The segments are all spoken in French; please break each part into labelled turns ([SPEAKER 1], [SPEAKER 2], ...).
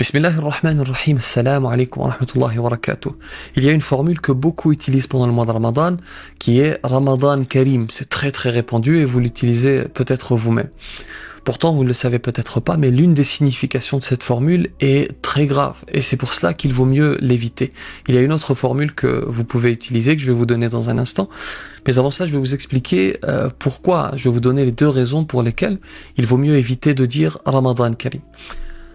[SPEAKER 1] Bismillah assalamu alaikum wa rahmatullahi wa barakatuh. Il y a une formule que beaucoup utilisent pendant le mois de Ramadan, qui est Ramadan Karim. C'est très très répandu et vous l'utilisez peut-être vous-même. Pourtant, vous ne le savez peut-être pas, mais l'une des significations de cette formule est très grave, et c'est pour cela qu'il vaut mieux l'éviter. Il y a une autre formule que vous pouvez utiliser, que je vais vous donner dans un instant, mais avant ça, je vais vous expliquer euh, pourquoi, je vais vous donner les deux raisons pour lesquelles il vaut mieux éviter de dire Ramadan Karim.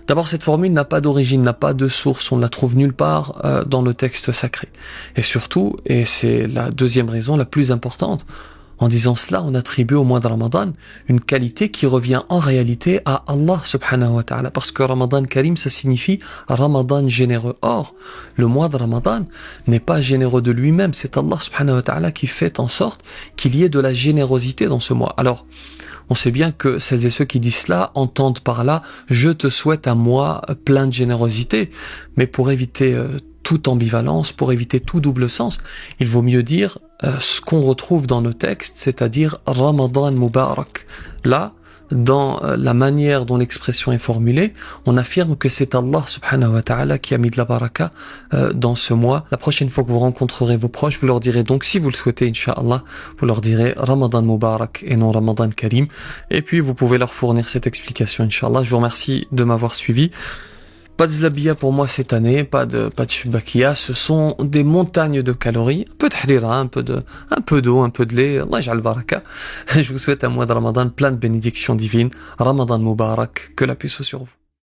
[SPEAKER 1] D'abord, cette formule n'a pas d'origine, n'a pas de source, on ne la trouve nulle part euh, dans le texte sacré. Et surtout, et c'est la deuxième raison la plus importante, en disant cela, on attribue au mois de Ramadan une qualité qui revient en réalité à Allah subhanahu wa ta'ala. Parce que Ramadan Karim, ça signifie Ramadan généreux. Or, le mois de Ramadan n'est pas généreux de lui-même. C'est Allah subhanahu wa ta'ala qui fait en sorte qu'il y ait de la générosité dans ce mois. Alors, on sait bien que celles et ceux qui disent cela entendent par là, je te souhaite à moi plein de générosité. Mais pour éviter euh, ambivalence, pour éviter tout double sens. Il vaut mieux dire euh, ce qu'on retrouve dans nos textes, c'est-à-dire Ramadan Mubarak. Là, dans euh, la manière dont l'expression est formulée, on affirme que c'est Allah subhanahu wa ta'ala qui a mis de la baraka euh, dans ce mois. La prochaine fois que vous rencontrerez vos proches, vous leur direz donc, si vous le souhaitez, inshallah, vous leur direz Ramadan Mubarak et non Ramadan Karim. Et puis, vous pouvez leur fournir cette explication, inshallah. Je vous remercie de m'avoir suivi. Pas de zlabia pour moi cette année, pas de, pas Ce sont des montagnes de calories. Un peu de harira, un peu de, un peu d'eau, un peu de lait. Allah al baraka. Je vous souhaite un mois de Ramadan plein de bénédictions divines. Ramadan Mubarak. Que la puissance soit sur vous.